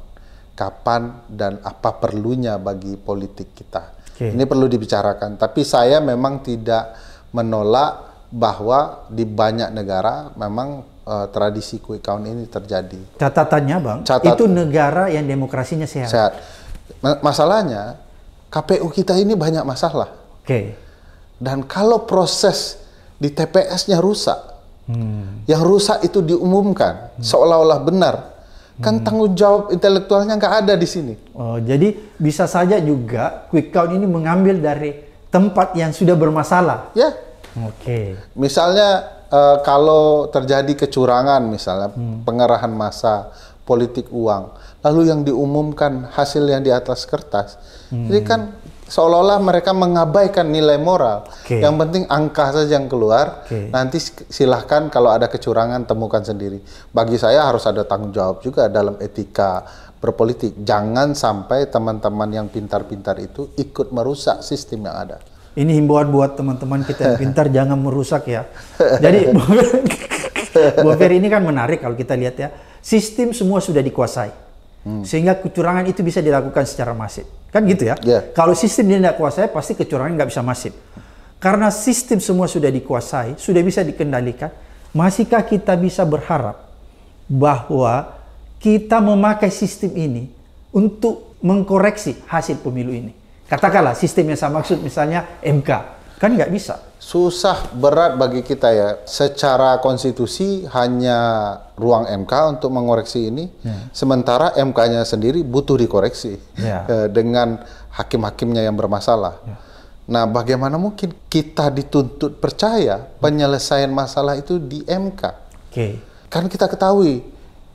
Kapan dan apa perlunya bagi politik kita. Okay. Ini perlu dibicarakan. Tapi saya memang tidak menolak bahwa di banyak negara memang uh, tradisi quick count ini terjadi. Catatannya bang, Catat itu negara yang demokrasinya sehat. Sehat. Masalahnya KPU kita ini banyak masalah. Oke. Okay. Dan kalau proses di TPS-nya rusak, hmm. yang rusak itu diumumkan hmm. seolah-olah benar, kan hmm. kan tanggung jawab intelektualnya nggak ada di sini. Oh, jadi bisa saja juga quick count ini mengambil dari tempat yang sudah bermasalah. Ya. Oke. Okay. Misalnya uh, kalau terjadi kecurangan misalnya hmm. pengerahan massa politik uang lalu yang diumumkan hasil yang di atas kertas hmm. jadi kan seolah-olah mereka mengabaikan nilai moral okay. yang penting angka saja yang keluar okay. nanti silahkan kalau ada kecurangan temukan sendiri bagi saya harus ada tanggung jawab juga dalam etika berpolitik jangan sampai teman-teman yang pintar-pintar itu ikut merusak sistem yang ada ini himbauan buat teman-teman kita yang pintar jangan merusak ya. Jadi Bu Ferry ini kan menarik kalau kita lihat ya. Sistem semua sudah dikuasai. Hmm. Sehingga kecurangan itu bisa dilakukan secara masif. Kan gitu ya. Yeah. Kalau sistem dia tidak kuasai pasti kecurangan nggak bisa masif. Karena sistem semua sudah dikuasai, sudah bisa dikendalikan, masihkah kita bisa berharap bahwa kita memakai sistem ini untuk mengkoreksi hasil pemilu ini? Katakanlah sistem yang saya maksud misalnya MK. Kan nggak bisa. Susah berat bagi kita ya. Secara konstitusi hanya ruang MK untuk mengoreksi ini. Ya. Sementara MK-nya sendiri butuh dikoreksi ya. Eh, dengan hakim-hakimnya yang bermasalah. Ya. Nah, bagaimana mungkin kita dituntut percaya penyelesaian masalah itu di MK? Oke. Okay. Kan kita ketahui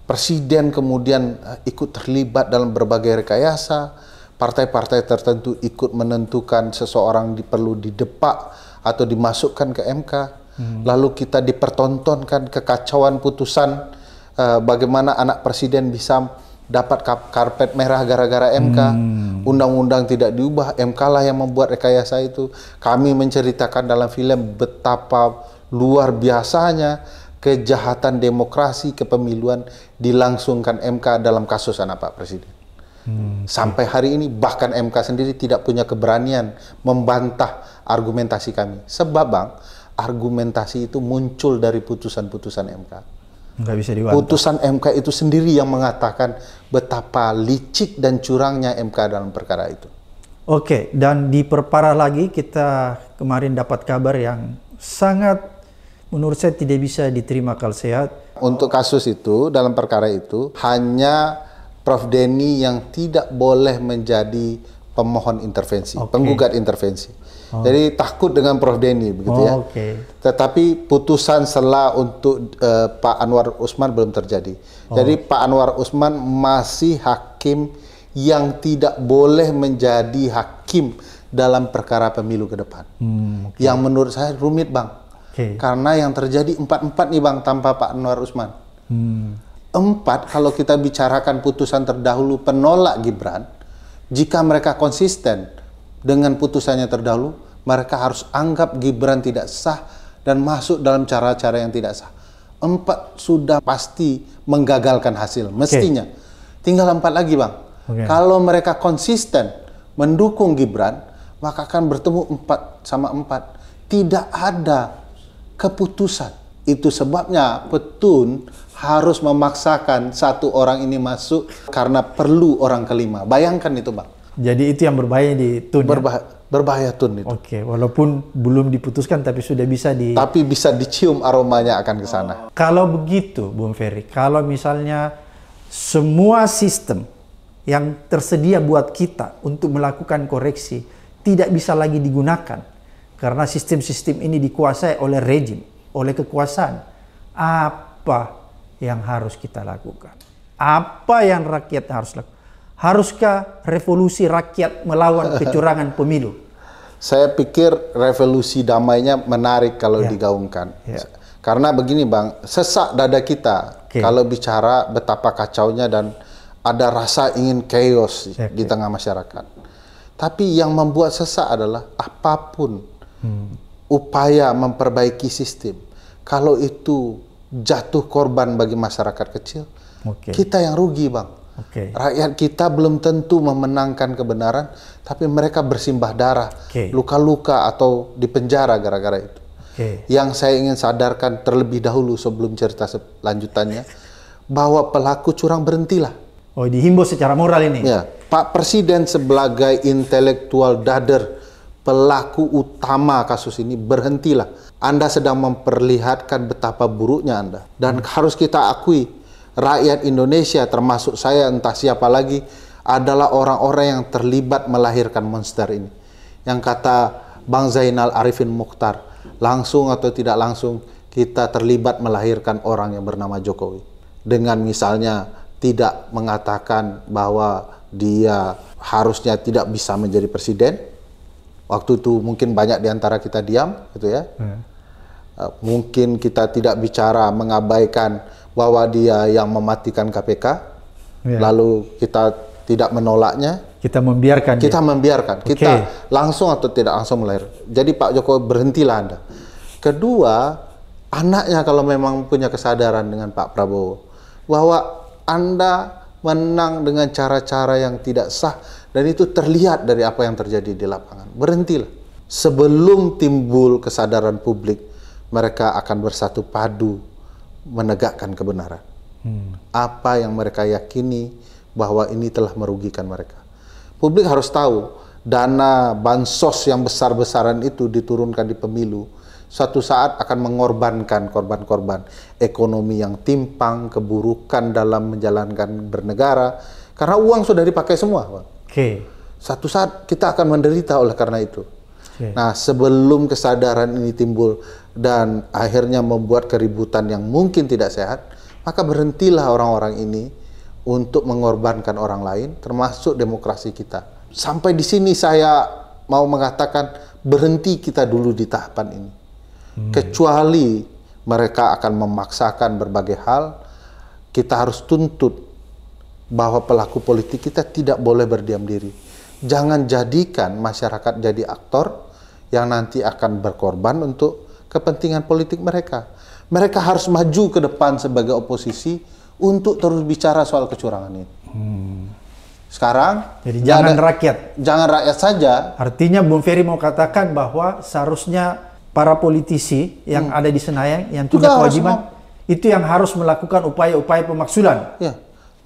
presiden kemudian eh, ikut terlibat dalam berbagai rekayasa partai-partai tertentu ikut menentukan seseorang perlu didepak atau dimasukkan ke MK, hmm. lalu kita dipertontonkan kekacauan putusan uh, bagaimana anak presiden bisa dapat karpet merah gara-gara MK, undang hmm. undang-undang tidak diubah, MK lah yang membuat rekayasa itu. Kami menceritakan dalam film betapa luar biasanya kejahatan demokrasi kepemiluan dilangsungkan MK dalam kasus anak Pak Presiden. Hmm. Sampai hari ini bahkan MK sendiri tidak punya keberanian membantah argumentasi kami. Sebab bang, argumentasi itu muncul dari putusan-putusan MK. Nggak bisa diwantah. Putusan MK itu sendiri yang mengatakan betapa licik dan curangnya MK dalam perkara itu. Oke, dan diperparah lagi kita kemarin dapat kabar yang sangat menurut saya tidak bisa diterima kalau sehat. Untuk kasus itu, dalam perkara itu, hanya Prof. Denny yang tidak boleh menjadi pemohon intervensi, okay. penggugat intervensi. Oh. Jadi takut dengan Prof. Denny begitu oh, ya. Okay. Tetapi putusan sela untuk uh, Pak Anwar Usman belum terjadi. Oh. Jadi Pak Anwar Usman masih hakim yang tidak boleh menjadi hakim dalam perkara pemilu ke depan. Hmm, okay. Yang menurut saya rumit bang, okay. karena yang terjadi empat empat nih bang tanpa Pak Anwar Usman. Hmm. Empat, kalau kita bicarakan putusan terdahulu penolak Gibran, jika mereka konsisten dengan putusannya terdahulu, mereka harus anggap Gibran tidak sah dan masuk dalam cara-cara yang tidak sah. Empat sudah pasti menggagalkan hasil, mestinya. Okay. Tinggal empat lagi bang. Okay. Kalau mereka konsisten mendukung Gibran, maka akan bertemu empat sama empat. Tidak ada keputusan. Itu sebabnya petun harus memaksakan satu orang ini masuk karena perlu orang kelima. Bayangkan itu, Bang. Jadi itu yang berbahaya di tun. Berba ya? Berbahaya tun itu. Oke, walaupun belum diputuskan tapi sudah bisa di Tapi bisa dicium aromanya akan ke sana. Oh. Kalau begitu, Bung Ferry, kalau misalnya semua sistem yang tersedia buat kita untuk melakukan koreksi tidak bisa lagi digunakan karena sistem-sistem ini dikuasai oleh rejim, oleh kekuasaan. Apa yang harus kita lakukan. Apa yang rakyat harus lakukan? Haruskah revolusi rakyat melawan kecurangan pemilu? Saya pikir revolusi damainya menarik kalau ya. digaungkan. Ya. Karena begini Bang, sesak dada kita okay. kalau bicara betapa kacaunya dan ada rasa ingin chaos okay. di tengah masyarakat. Tapi yang membuat sesak adalah apapun hmm. upaya memperbaiki sistem. Kalau itu jatuh korban bagi masyarakat kecil. Okay. Kita yang rugi, Bang. Okay. Rakyat kita belum tentu memenangkan kebenaran, tapi mereka bersimbah darah, luka luka-luka atau di penjara gara-gara itu. Okay. Yang saya ingin sadarkan terlebih dahulu sebelum cerita lanjutannya, bahwa pelaku curang berhentilah. Oh, dihimbau secara moral ini. Ya, Pak Presiden sebagai intelektual dader pelaku utama kasus ini berhentilah anda sedang memperlihatkan betapa buruknya Anda. Dan hmm. harus kita akui, rakyat Indonesia termasuk saya entah siapa lagi adalah orang-orang yang terlibat melahirkan monster ini. Yang kata Bang Zainal Arifin Mukhtar, langsung atau tidak langsung kita terlibat melahirkan orang yang bernama Jokowi. Dengan misalnya tidak mengatakan bahwa dia harusnya tidak bisa menjadi presiden. Waktu itu mungkin banyak di antara kita diam gitu ya. Hmm Eh, mungkin kita tidak bicara mengabaikan bahwa dia yang mematikan KPK, ya. lalu kita tidak menolaknya. Kita membiarkan. Kita dia. membiarkan. Okay. Kita langsung atau tidak langsung melahir. Jadi Pak Jokowi berhentilah anda. Kedua, anaknya kalau memang punya kesadaran dengan Pak Prabowo bahwa anda menang dengan cara-cara yang tidak sah dan itu terlihat dari apa yang terjadi di lapangan. Berhentilah sebelum timbul kesadaran publik mereka akan bersatu padu menegakkan kebenaran. Hmm. Apa yang mereka yakini bahwa ini telah merugikan mereka. Publik harus tahu dana bansos yang besar-besaran itu diturunkan di pemilu suatu saat akan mengorbankan korban-korban ekonomi yang timpang, keburukan dalam menjalankan bernegara karena uang sudah dipakai semua, Oke. Okay. Satu saat kita akan menderita oleh karena itu. Nah, sebelum kesadaran ini timbul dan akhirnya membuat keributan yang mungkin tidak sehat, maka berhentilah orang-orang ini untuk mengorbankan orang lain, termasuk demokrasi kita. Sampai di sini saya mau mengatakan berhenti kita dulu di tahapan ini. Hmm. Kecuali mereka akan memaksakan berbagai hal, kita harus tuntut bahwa pelaku politik kita tidak boleh berdiam diri. Jangan jadikan masyarakat jadi aktor, yang nanti akan berkorban untuk kepentingan politik mereka. Mereka harus maju ke depan sebagai oposisi untuk terus bicara soal kecurangan ini. Hmm. Sekarang jadi jangan ada, rakyat, jangan rakyat saja. Artinya Bung Ferry mau katakan bahwa seharusnya para politisi yang hmm. ada di Senayan yang punya Juga kewajiban itu yang harus melakukan upaya-upaya pemaksulan. Ya.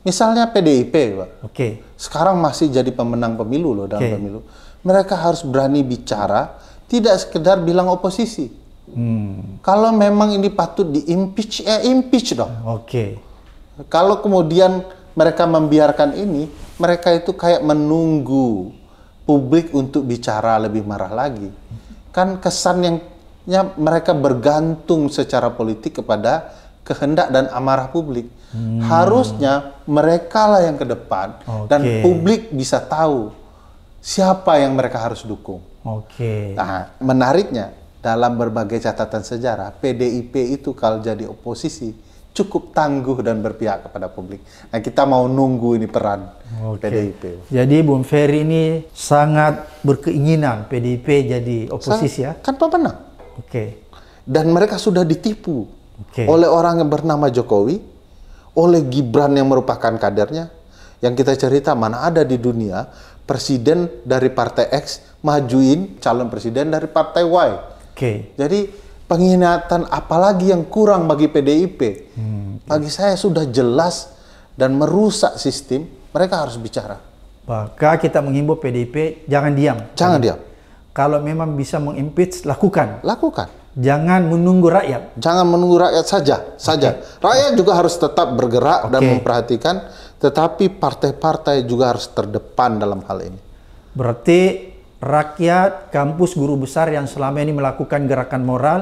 Misalnya PDIP, Pak. Oke. Okay. Sekarang masih jadi pemenang pemilu loh dalam okay. pemilu. Mereka harus berani bicara tidak sekedar bilang oposisi. Hmm. Kalau memang ini patut di impeach, ya eh, impeach dong. Oke. Okay. Kalau kemudian mereka membiarkan ini, mereka itu kayak menunggu publik untuk bicara lebih marah lagi. Kan kesan yang ya, mereka bergantung secara politik kepada kehendak dan amarah publik. Hmm. Harusnya mereka lah yang ke depan okay. dan publik bisa tahu siapa yang mereka harus dukung. Oke. Okay. Nah, menariknya dalam berbagai catatan sejarah, PDIP itu kalau jadi oposisi cukup tangguh dan berpihak kepada publik. Nah, kita mau nunggu ini peran okay. PDIP. Jadi Bung Ferry ini sangat berkeinginan PDIP jadi oposisi Sa ya? Kan pemenang. Oke. Okay. Dan mereka sudah ditipu okay. oleh orang yang bernama Jokowi, oleh Gibran yang merupakan kadernya. Yang kita cerita mana ada di dunia presiden dari partai X majuin calon presiden dari partai Y. Oke. Okay. Jadi penghinaan apalagi yang kurang bagi PDIP? Hmm. Iya. Bagi saya sudah jelas dan merusak sistem, mereka harus bicara. Maka kita menghimbau PDIP jangan diam. Jangan diam. Kalau memang bisa mengimpeach, lakukan. Lakukan. Jangan menunggu rakyat. Jangan menunggu rakyat saja, saja. Okay. Rakyat juga harus tetap bergerak okay. dan memperhatikan tetapi partai-partai juga harus terdepan dalam hal ini. Berarti rakyat, kampus, guru besar yang selama ini melakukan gerakan moral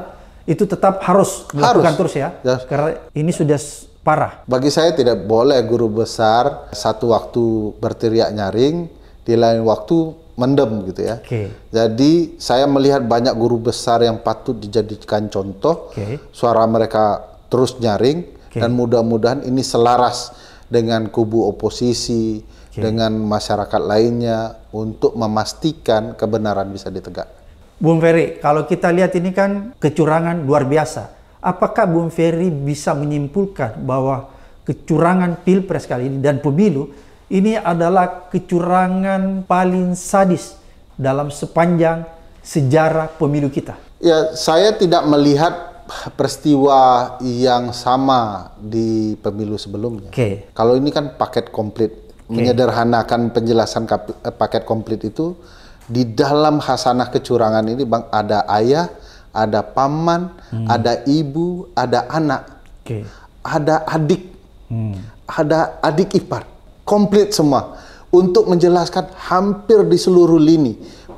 itu tetap harus melakukan harus. terus ya. Yes. Ya. Karena ini sudah parah. Bagi saya tidak boleh guru besar satu waktu berteriak nyaring, di lain waktu mendem gitu ya. Okay. Jadi saya melihat banyak guru besar yang patut dijadikan contoh. Okay. Suara mereka terus nyaring okay. dan mudah-mudahan ini selaras dengan kubu oposisi, okay. dengan masyarakat lainnya untuk memastikan kebenaran bisa ditegak. Bung Ferry, kalau kita lihat ini kan kecurangan luar biasa. Apakah Bung Ferry bisa menyimpulkan bahwa kecurangan pilpres kali ini dan pemilu ini adalah kecurangan paling sadis dalam sepanjang sejarah pemilu kita? Ya, saya tidak melihat peristiwa yang sama di pemilu sebelumnya. Okay. Kalau ini kan paket komplit, okay. menyederhanakan penjelasan eh, paket komplit itu di dalam hasanah kecurangan ini bang ada ayah, ada paman, hmm. ada ibu, ada anak, okay. ada adik, hmm. ada adik ipar, komplit semua untuk menjelaskan hampir di seluruh lini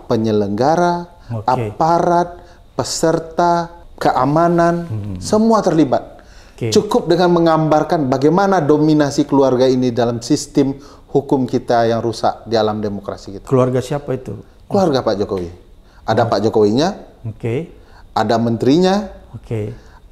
penyelenggara, okay. aparat, peserta keamanan, hmm. semua terlibat. Okay. Cukup dengan menggambarkan bagaimana dominasi keluarga ini dalam sistem hukum kita yang rusak di alam demokrasi kita. Keluarga siapa itu? Keluarga Pak Jokowi. Ada oh. Pak Jokowinya. Oke. Okay. Ada menterinya. Oke. Okay.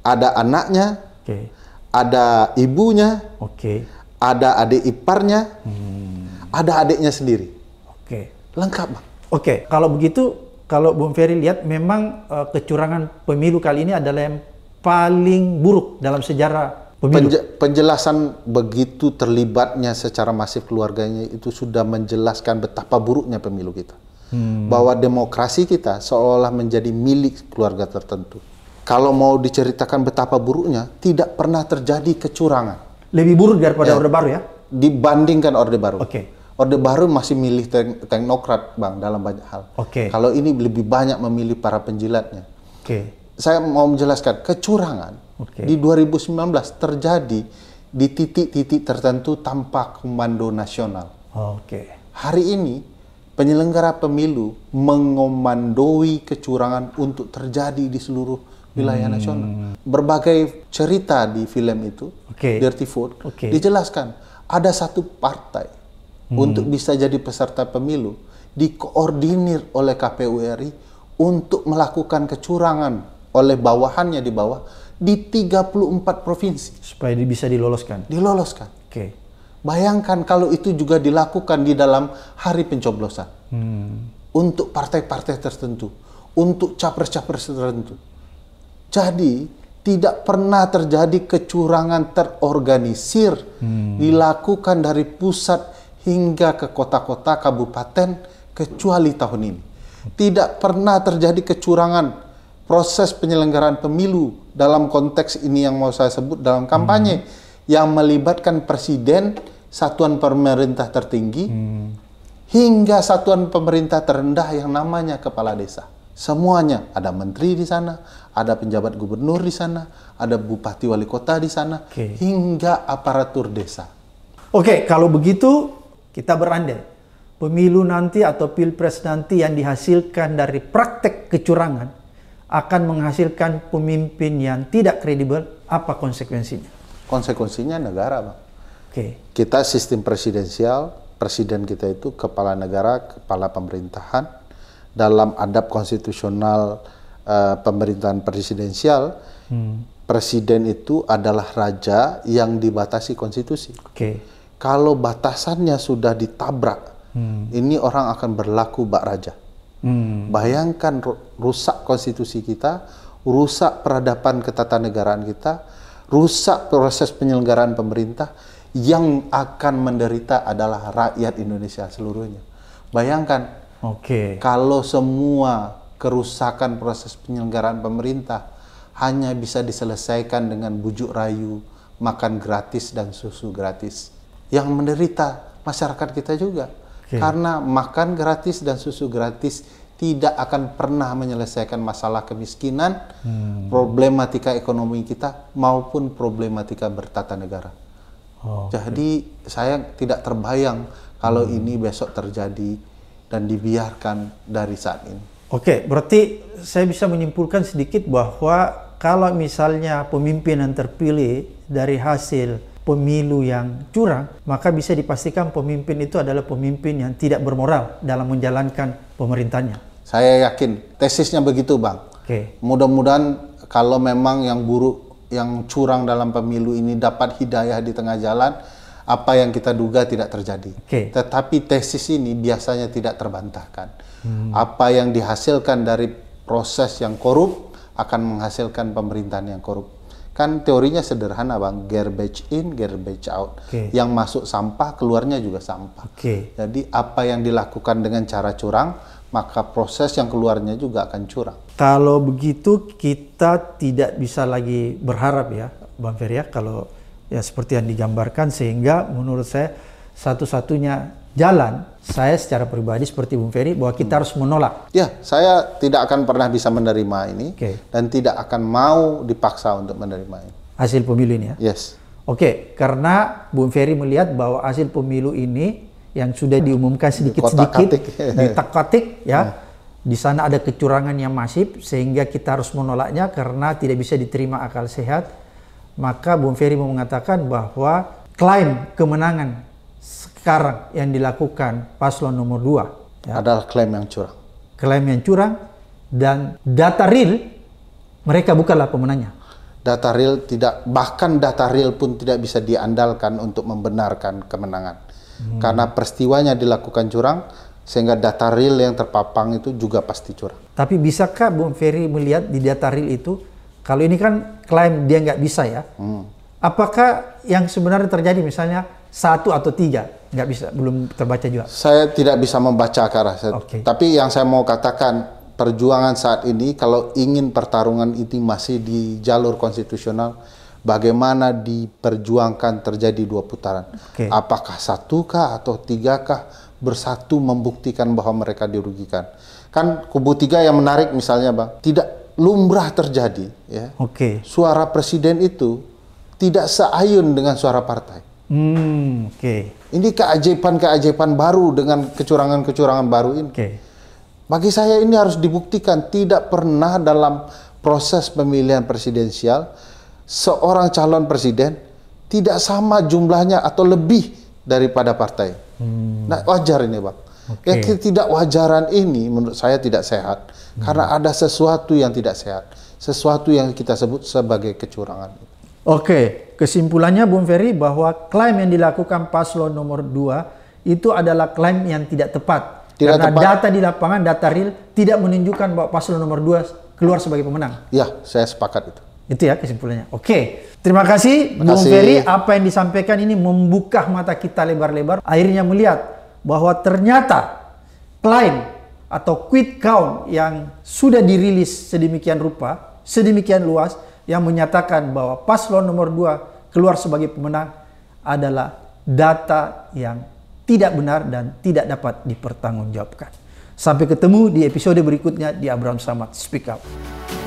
Ada anaknya. Oke. Okay. Ada ibunya. Oke. Okay. Ada adik iparnya. Hmm. Ada adiknya sendiri. Oke. Okay. Lengkap, Bang. Oke, okay. kalau begitu kalau Bung Ferry lihat memang uh, kecurangan pemilu kali ini adalah yang paling buruk dalam sejarah pemilu. Penj penjelasan begitu terlibatnya secara masif keluarganya itu sudah menjelaskan betapa buruknya pemilu kita. Hmm. Bahwa demokrasi kita seolah menjadi milik keluarga tertentu. Kalau mau diceritakan betapa buruknya, tidak pernah terjadi kecurangan. Lebih buruk daripada ya. Orde Baru ya? Dibandingkan Orde Baru. Oke. Okay. Orde Baru masih milih tek teknokrat, Bang, dalam banyak hal. Oke. Okay. Kalau ini lebih banyak memilih para penjilatnya. Oke. Okay. Saya mau menjelaskan kecurangan okay. di 2019 terjadi di titik-titik tertentu tanpa komando nasional. Oh, oke. Okay. Hari ini penyelenggara pemilu mengomandoi kecurangan untuk terjadi di seluruh wilayah hmm. nasional. Berbagai cerita di film itu, okay. Dirty Food, okay. dijelaskan ada satu partai hmm. untuk bisa jadi peserta pemilu dikoordinir oleh KPU RI untuk melakukan kecurangan oleh bawahannya di bawah di 34 provinsi supaya bisa diloloskan. Diloloskan. Oke. Okay. Bayangkan kalau itu juga dilakukan di dalam hari pencoblosan. Hmm. Untuk partai-partai tertentu, untuk capres-capres tertentu. Jadi, tidak pernah terjadi kecurangan terorganisir hmm. dilakukan dari pusat hingga ke kota-kota kabupaten kecuali tahun ini. Tidak pernah terjadi kecurangan proses penyelenggaraan pemilu dalam konteks ini yang mau saya sebut dalam kampanye hmm. yang melibatkan presiden, satuan pemerintah tertinggi hmm. hingga satuan pemerintah terendah yang namanya kepala desa. Semuanya ada menteri di sana, ada penjabat gubernur di sana, ada bupati wali kota di sana, okay. hingga aparatur desa. Oke, okay, kalau begitu kita berandai, pemilu nanti atau pilpres nanti yang dihasilkan dari praktek kecurangan akan menghasilkan pemimpin yang tidak kredibel, apa konsekuensinya? Konsekuensinya negara, Bang. Oke. Okay. Kita sistem presidensial, presiden kita itu kepala negara, kepala pemerintahan. Dalam adab konstitusional uh, pemerintahan presidensial, hmm. presiden itu adalah raja yang dibatasi konstitusi. Oke. Okay kalau batasannya sudah ditabrak, hmm. ini orang akan berlaku bak raja. Hmm. Bayangkan rusak konstitusi kita, rusak peradaban ketatanegaraan kita, rusak proses penyelenggaraan pemerintah, yang akan menderita adalah rakyat Indonesia seluruhnya. Bayangkan, okay. kalau semua kerusakan proses penyelenggaraan pemerintah hanya bisa diselesaikan dengan bujuk rayu, makan gratis dan susu gratis yang menderita masyarakat kita juga. Okay. Karena makan gratis dan susu gratis tidak akan pernah menyelesaikan masalah kemiskinan, hmm. problematika ekonomi kita maupun problematika bertata negara. Oh, Jadi saya tidak terbayang kalau hmm. ini besok terjadi dan dibiarkan dari saat ini. Oke, okay, berarti saya bisa menyimpulkan sedikit bahwa kalau misalnya pemimpin yang terpilih dari hasil pemilu yang curang, maka bisa dipastikan pemimpin itu adalah pemimpin yang tidak bermoral dalam menjalankan pemerintahnya. Saya yakin tesisnya begitu, Bang. Oke. Okay. Mudah-mudahan kalau memang yang buruk, yang curang dalam pemilu ini dapat hidayah di tengah jalan, apa yang kita duga tidak terjadi. Okay. Tetapi tesis ini biasanya tidak terbantahkan. Hmm. Apa yang dihasilkan dari proses yang korup akan menghasilkan pemerintahan yang korup kan teorinya sederhana bang garbage in garbage out okay. yang masuk sampah keluarnya juga sampah okay. jadi apa yang dilakukan dengan cara curang maka proses yang keluarnya juga akan curang kalau begitu kita tidak bisa lagi berharap ya bang Ferry ya kalau ya seperti yang digambarkan sehingga menurut saya satu-satunya jalan saya secara pribadi seperti Bung Ferry bahwa kita hmm. harus menolak. Ya, saya tidak akan pernah bisa menerima ini okay. dan tidak akan mau dipaksa untuk menerima ini. Hasil pemilu ini ya? Yes. Oke, okay, karena Bung Ferry melihat bahwa hasil pemilu ini yang sudah diumumkan sedikit-sedikit, di ya, hmm. di sana ada kecurangan yang masif sehingga kita harus menolaknya karena tidak bisa diterima akal sehat. Maka Bung Ferry mengatakan bahwa klaim kemenangan sekarang yang dilakukan paslon nomor 2 ya, adalah klaim yang curang. Klaim yang curang dan data real mereka bukanlah pemenangnya. Data real tidak bahkan data real pun tidak bisa diandalkan untuk membenarkan kemenangan. Hmm. Karena peristiwanya dilakukan curang sehingga data real yang terpapang itu juga pasti curang. Tapi bisakah Bung Ferry melihat di data real itu kalau ini kan klaim dia nggak bisa ya. Hmm. Apakah yang sebenarnya terjadi misalnya satu atau tiga nggak bisa belum terbaca juga saya tidak bisa membaca ke arah okay. tapi yang saya mau katakan perjuangan saat ini kalau ingin pertarungan itu masih di jalur konstitusional bagaimana diperjuangkan terjadi dua putaran okay. apakah satu kah atau tiga kah bersatu membuktikan bahwa mereka dirugikan kan kubu tiga yang menarik misalnya bang tidak lumrah terjadi ya oke okay. suara presiden itu tidak seayun dengan suara partai Hmm, oke. Okay. Ini keajaiban-keajaiban baru dengan kecurangan-kecurangan baru ini. Oke. Okay. Bagi saya ini harus dibuktikan tidak pernah dalam proses pemilihan presidensial seorang calon presiden tidak sama jumlahnya atau lebih daripada partai. Hmm. Nah, wajar ini, Bang. Okay. Yang tidak wajaran ini menurut saya tidak sehat hmm. karena ada sesuatu yang tidak sehat, sesuatu yang kita sebut sebagai kecurangan. Oke, kesimpulannya Bung Ferry bahwa klaim yang dilakukan paslon nomor 2 itu adalah klaim yang tidak tepat. Tidak Karena tepat. data di lapangan, data real tidak menunjukkan bahwa paslon nomor 2 keluar sebagai pemenang. Iya, saya sepakat itu. Itu ya kesimpulannya. Oke, terima kasih, terima kasih. Bung Ferry. Apa yang disampaikan ini membuka mata kita lebar-lebar. Akhirnya melihat bahwa ternyata klaim atau quit count yang sudah dirilis sedemikian rupa, sedemikian luas, yang menyatakan bahwa paslon nomor 2 keluar sebagai pemenang adalah data yang tidak benar dan tidak dapat dipertanggungjawabkan. Sampai ketemu di episode berikutnya di Abraham Samad Speak Up.